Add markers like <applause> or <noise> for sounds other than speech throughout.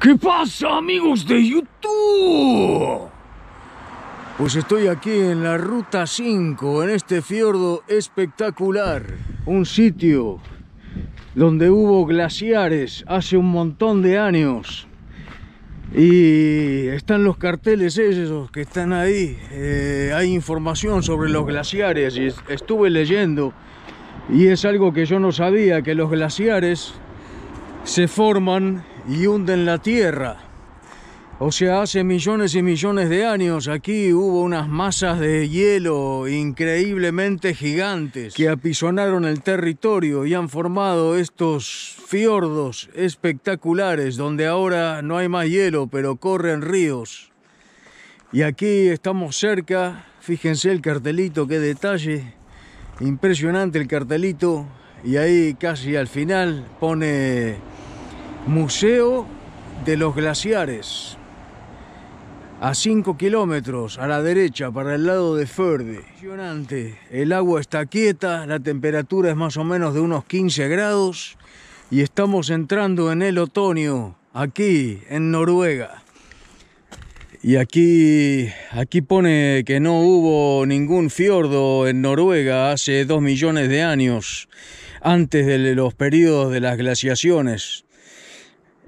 ¿Qué pasa amigos de YouTube? Pues estoy aquí en la Ruta 5, en este fiordo espectacular. Un sitio donde hubo glaciares hace un montón de años. Y están los carteles esos que están ahí. Eh, hay información sobre los glaciares y estuve leyendo. Y es algo que yo no sabía, que los glaciares se forman y hunden la tierra. O sea, hace millones y millones de años aquí hubo unas masas de hielo increíblemente gigantes que apisonaron el territorio y han formado estos fiordos espectaculares donde ahora no hay más hielo, pero corren ríos. Y aquí estamos cerca, fíjense el cartelito, qué detalle, impresionante el cartelito, y ahí casi al final pone Museo de los Glaciares. A 5 kilómetros a la derecha, para el lado de Ferde. El agua está quieta, la temperatura es más o menos de unos 15 grados y estamos entrando en el otoño aquí en Noruega. Y aquí, aquí pone que no hubo ningún fiordo en Noruega hace 2 millones de años, antes de los periodos de las glaciaciones.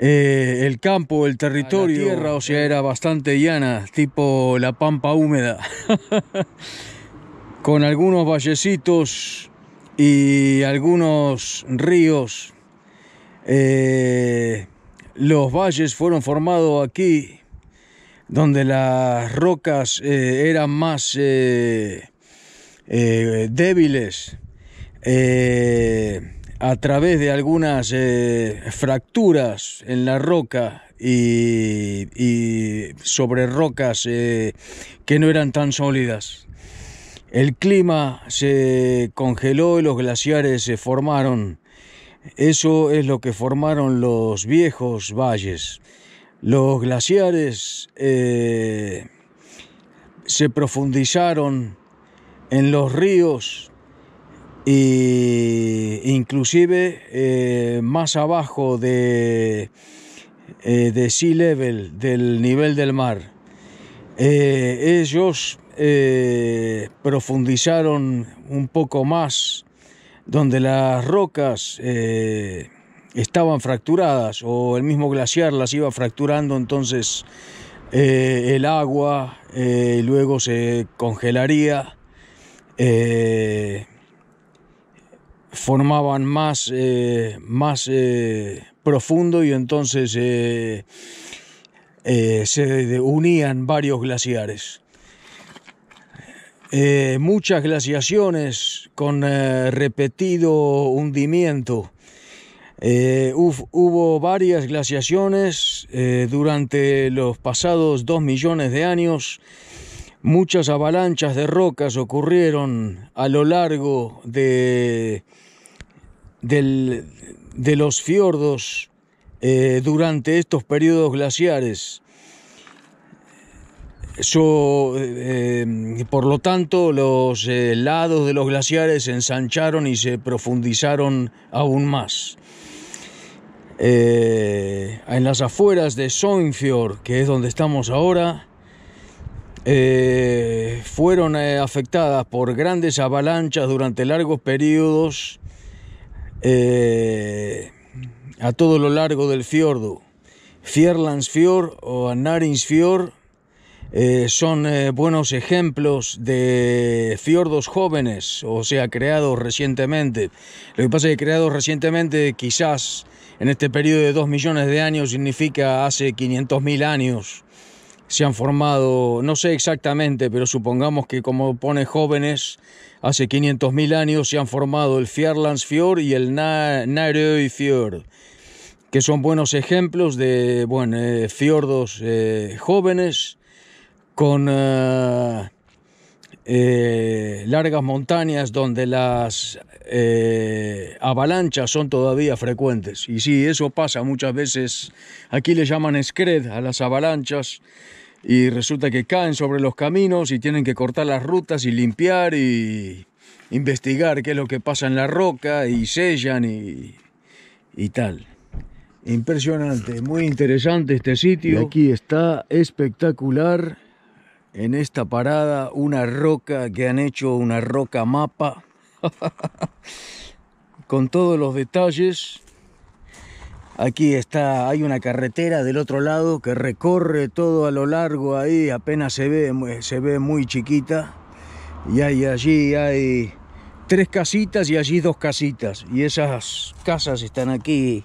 Eh, el campo, el ah, territorio. La tierra, o sea, era bastante llana, tipo la pampa húmeda. <laughs> Con algunos vallecitos y algunos ríos. Eh, los valles fueron formados aquí, donde las rocas eh, eran más débiles a través de algunas eh, fracturas en la roca y, sobre rocas eh, que no eran tan sólidas. El clima se congeló y los glaciares se formaron. Eso es lo que formaron los viejos valles. Los glaciares eh, se profundizaron en los ríos e inclusive eh, más abajo de, eh, de sea level, del nivel del mar. Eh, ellos profundizaron un poco más donde las rocas estaban fracturadas o el mismo glaciar las iba fracturando, entonces el agua luego se congelaría formaban más, eh, más eh, profundo y entonces eh, se unían varios glaciares. muchas glaciaciones con repetido hundimiento. hubo varias glaciaciones durante los pasados dos millones de años Muchas avalanchas de rocas ocurrieron a lo largo de, los fiordos eh, durante estos periodos glaciares. Eh, por lo tanto, los eh, lados de los glaciares se ensancharon y se profundizaron aún más. en las afueras de Soinfjord, que es donde estamos ahora, eh, fueron eh, afectadas por grandes avalanchas durante largos periodos eh, a todo lo largo del fiordo. Fierlandsfjord o Anarinsfjord son buenos ejemplos de fiordos jóvenes, o sea, creados recientemente. Lo que pasa es que creados recientemente quizás en este periodo de 2 millones de años significa hace 500.000 años se han formado, no sé exactamente, pero supongamos que como pone jóvenes, hace 500.000 años se han formado el Fjord y el Fjord, que son buenos ejemplos de bueno, eh, fiordos eh, jóvenes con... Eh, eh, largas montañas donde las eh, avalanchas son todavía frecuentes. Y sí, eso pasa muchas veces. Aquí le llaman escred a las avalanchas y resulta que caen sobre los caminos y tienen que cortar las rutas y limpiar y investigar qué es lo que pasa en la roca y sellan y, y tal. Impresionante, muy interesante este sitio. aquí está espectacular en esta parada una roca que han hecho una roca mapa <laughs> con todos los detalles aquí está hay una carretera del otro lado que recorre todo a lo largo ahí apenas se ve se ve muy chiquita y allí hay tres casitas y allí dos casitas y esas casas están aquí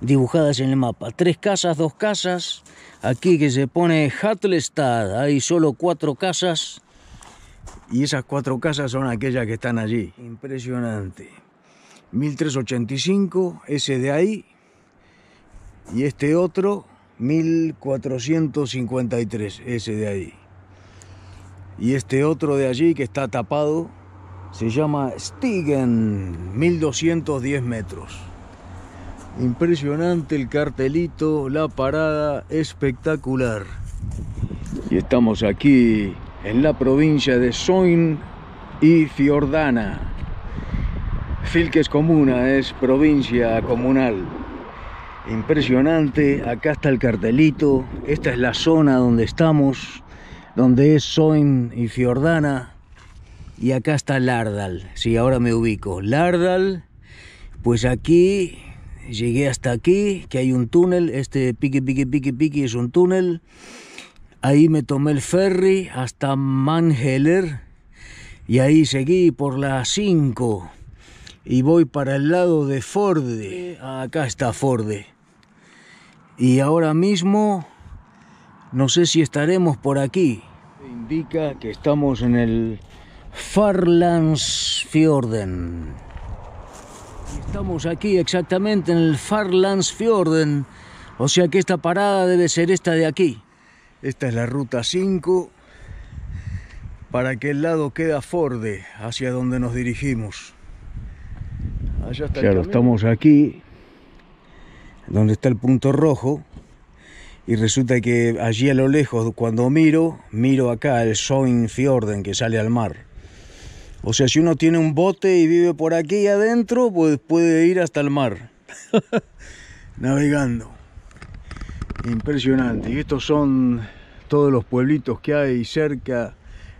dibujadas en el mapa tres casas dos casas aquí que se pone Hatlestad, hay solo cuatro casas. Y esas cuatro casas son aquellas que están allí. Impresionante. 1385, ese de ahí, y este otro, 1453, ese de ahí. Y este otro de allí que está tapado, se llama Stigen, 1210 metros. Impresionante el cartelito, la parada espectacular. Y estamos aquí en la provincia de Soin y Fiordana. Filques Comuna es provincia comunal. Impresionante, acá está el cartelito. Esta es la zona donde estamos, donde es Soin y Fiordana. Y acá está Lardal, si ahora me ubico. Lardal, pues aquí llegué hasta aquí, que hay un túnel, este pique pique pique pique es un túnel. Ahí me tomé el ferry hasta Manheller y ahí seguí por la 5 y voy para el lado de Forde. Acá está Forde. Y ahora mismo no sé si estaremos por aquí. Indica que estamos en el Fjorden. Estamos aquí exactamente en el Fjorden, o sea que esta parada debe ser esta de aquí. Esta es la ruta 5, para que el lado queda Forde, hacia donde nos dirigimos. Allá está claro, estamos aquí, donde está el punto rojo, y resulta que allí a lo lejos, cuando miro, miro acá el Fjorden que sale al mar. O sea, si uno tiene un bote y vive por aquí adentro, pues puede ir hasta el mar. <laughs> Navegando. Impresionante. Y estos son todos los pueblitos que hay cerca.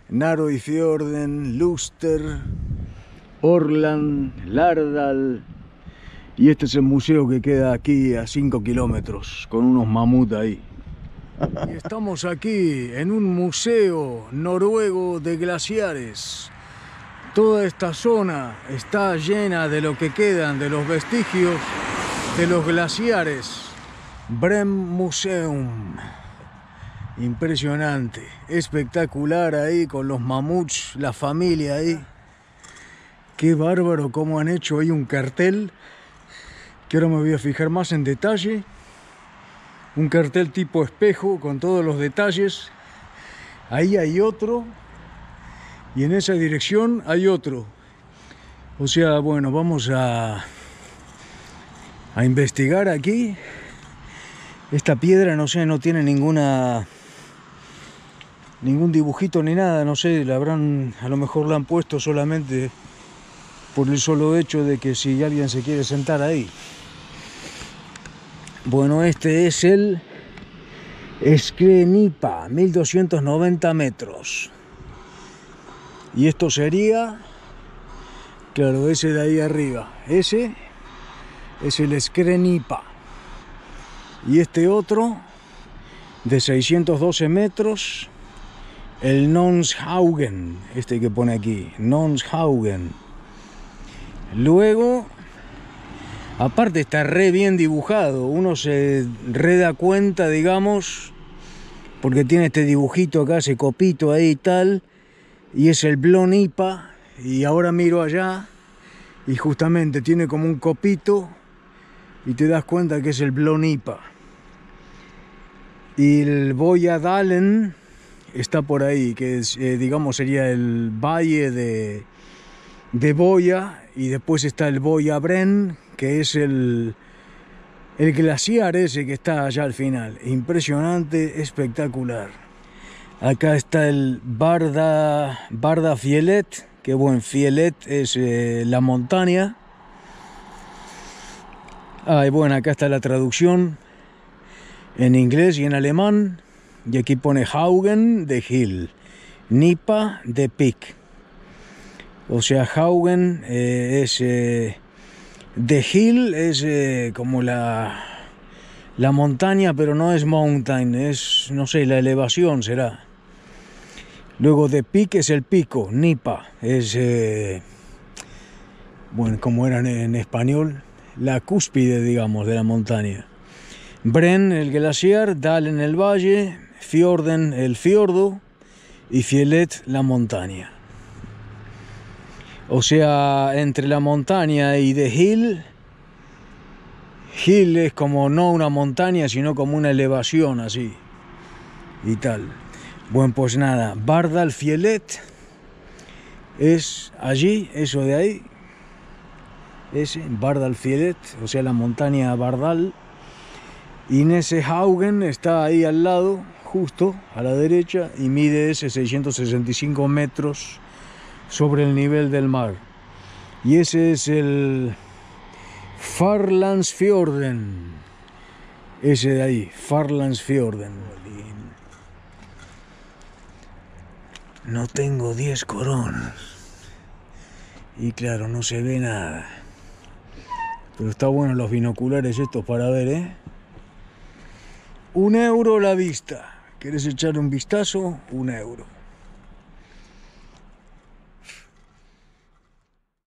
Naro y Fjorden, Luster, Orland, Lardal. Y este es el museo que queda aquí a 5 kilómetros, con unos mamut ahí. <laughs> Y estamos aquí en un museo noruego de glaciares Toda esta zona está llena de lo que quedan de los vestigios de los glaciares. Brem Museum. Impresionante, espectacular ahí con los mamuts, la familia ahí. Qué bárbaro cómo han hecho ahí un cartel, que ahora me voy a fijar más en detalle. Un cartel tipo espejo con todos los detalles. Ahí hay otro y en esa dirección hay otro. O sea, bueno, vamos a, a investigar aquí. Esta piedra, no sé, no tiene ninguna ningún dibujito ni nada, no sé, la habrán, a lo mejor la han puesto solamente por el solo hecho de que si alguien se quiere sentar ahí. Bueno, este es el Skrenipa, 1290 metros. Y esto sería, claro, ese de ahí arriba. Ese es el Skrenipa. Y este otro, de 612 metros, el Nonshaugen. Este que pone aquí, Nonshaugen. Luego, aparte está re bien dibujado. Uno se re da cuenta, digamos, porque tiene este dibujito acá, ese copito ahí y tal y es el Blonipa, y ahora miro allá y justamente tiene como un copito y te das cuenta que es el Blonipa. Y el Boya Dalen está por ahí, que eh, digamos sería el valle de, Boya y después está el Boya Bren, que es el, el glaciar ese que está allá al final. Impresionante, espectacular. Acá está el Barda, Barda Fielet, que buen Fielet es eh, la montaña. Ah, y bueno, acá está la traducción en inglés y en alemán. Y aquí pone Haugen de Hill, Nipa de Peak. O sea, Haugen eh, es... Eh, de Hill es como la la montaña, pero no es mountain, es, no sé, la elevación será. Luego de pique es el pico, nipa, es, eh, bueno, como eran en español, la cúspide, digamos, de la montaña. Bren, el glaciar, Dal en el valle, Fjorden, el fiordo, y Fielet, la montaña. O sea, entre la montaña y de Hill, Hill es como no una montaña, sino como una elevación así. Y tal. Bueno, pues nada, Bardal Fielet es allí, eso de ahí. Ese, Bardal Fielet, o sea, la montaña Bardal. Y ese Haugen está ahí al lado, justo a la derecha, y mide ese 665 metros sobre el nivel del mar. Y ese es el Farlandsfjorden. Ese de ahí, Farlandsfjorden. No tengo 10 coronas. Y claro, no se ve nada. Pero está bueno los binoculares estos para ver, ¿eh? Un euro la vista. ¿Quieres echar un vistazo? Un euro.